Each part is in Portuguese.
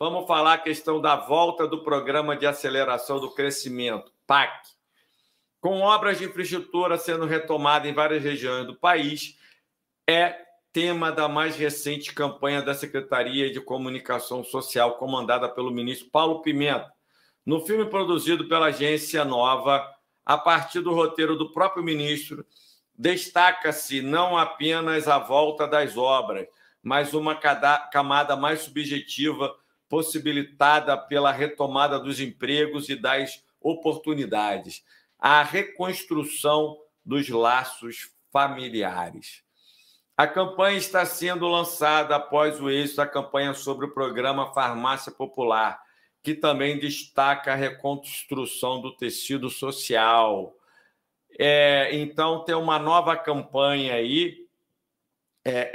Vamos falar a questão da volta do Programa de Aceleração do Crescimento, PAC. Com obras de infraestrutura sendo retomadas em várias regiões do país, é tema da mais recente campanha da Secretaria de Comunicação Social, comandada pelo ministro Paulo Pimenta. No filme produzido pela agência Nova, a partir do roteiro do próprio ministro, destaca-se não apenas a volta das obras, mas uma camada mais subjetiva possibilitada pela retomada dos empregos e das oportunidades, a reconstrução dos laços familiares. A campanha está sendo lançada após o êxito da campanha sobre o programa Farmácia Popular, que também destaca a reconstrução do tecido social. É, então, tem uma nova campanha aí é,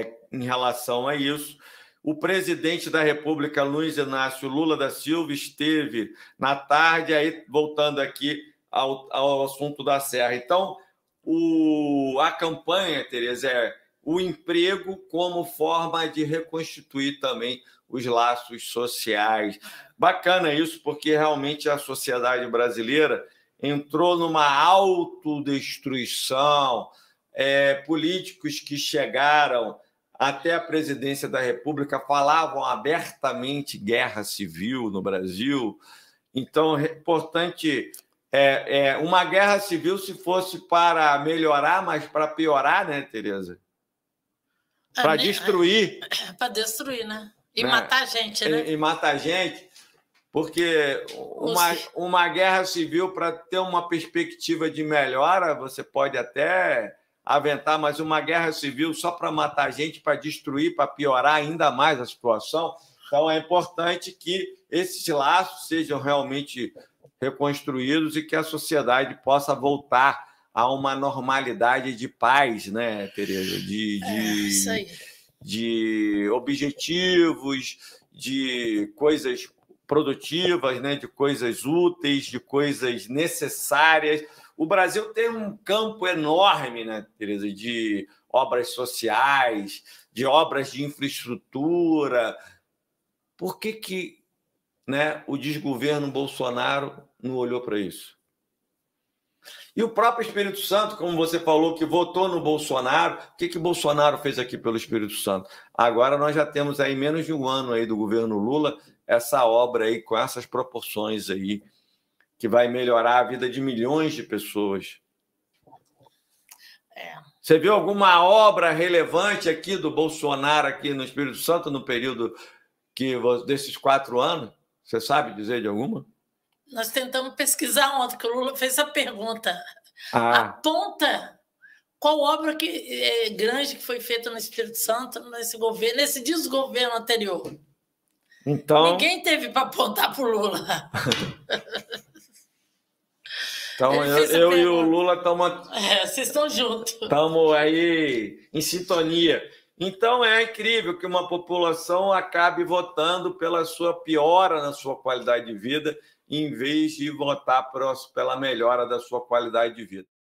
é, em relação a isso o presidente da República, Luiz Inácio Lula da Silva, esteve na tarde, aí voltando aqui ao, ao assunto da Serra. Então, o, a campanha, Tereza, é o emprego como forma de reconstituir também os laços sociais. Bacana isso, porque realmente a sociedade brasileira entrou numa autodestruição. É, políticos que chegaram até a presidência da República falavam abertamente guerra civil no Brasil. Então, é importante é, é, uma guerra civil se fosse para melhorar, mas para piorar, né, Tereza? Ah, para é, destruir. É, para destruir, né? E né? matar gente, né? E, e matar gente. Porque uma, uma guerra civil, para ter uma perspectiva de melhora, você pode até aventar mais uma guerra civil só para matar gente, para destruir, para piorar ainda mais a situação. Então, é importante que esses laços sejam realmente reconstruídos e que a sociedade possa voltar a uma normalidade de paz, né, Tereza? De, é, de, é, de objetivos, de coisas produtivas, né, de coisas úteis, de coisas necessárias o Brasil tem um campo enorme, né, Tereza, de obras sociais, de obras de infraestrutura. Por que, que né, o desgoverno Bolsonaro não olhou para isso? E o próprio Espírito Santo, como você falou, que votou no Bolsonaro, o que, que Bolsonaro fez aqui pelo Espírito Santo? Agora nós já temos aí menos de um ano aí do governo Lula, essa obra aí com essas proporções aí que vai melhorar a vida de milhões de pessoas. É. Você viu alguma obra relevante aqui do Bolsonaro aqui no Espírito Santo no período que desses quatro anos? Você sabe dizer de alguma? Nós tentamos pesquisar ontem, que o Lula fez a pergunta. Ah. Aponta qual obra que, é, grande que foi feita no Espírito Santo nesse governo, nesse desgoverno anterior. Então... Ninguém teve para apontar para o Lula. Então, eu, eu e o Lula estamos. É, vocês estão juntos. Estamos aí em sintonia. Então, é incrível que uma população acabe votando pela sua piora na sua qualidade de vida, em vez de votar pela melhora da sua qualidade de vida.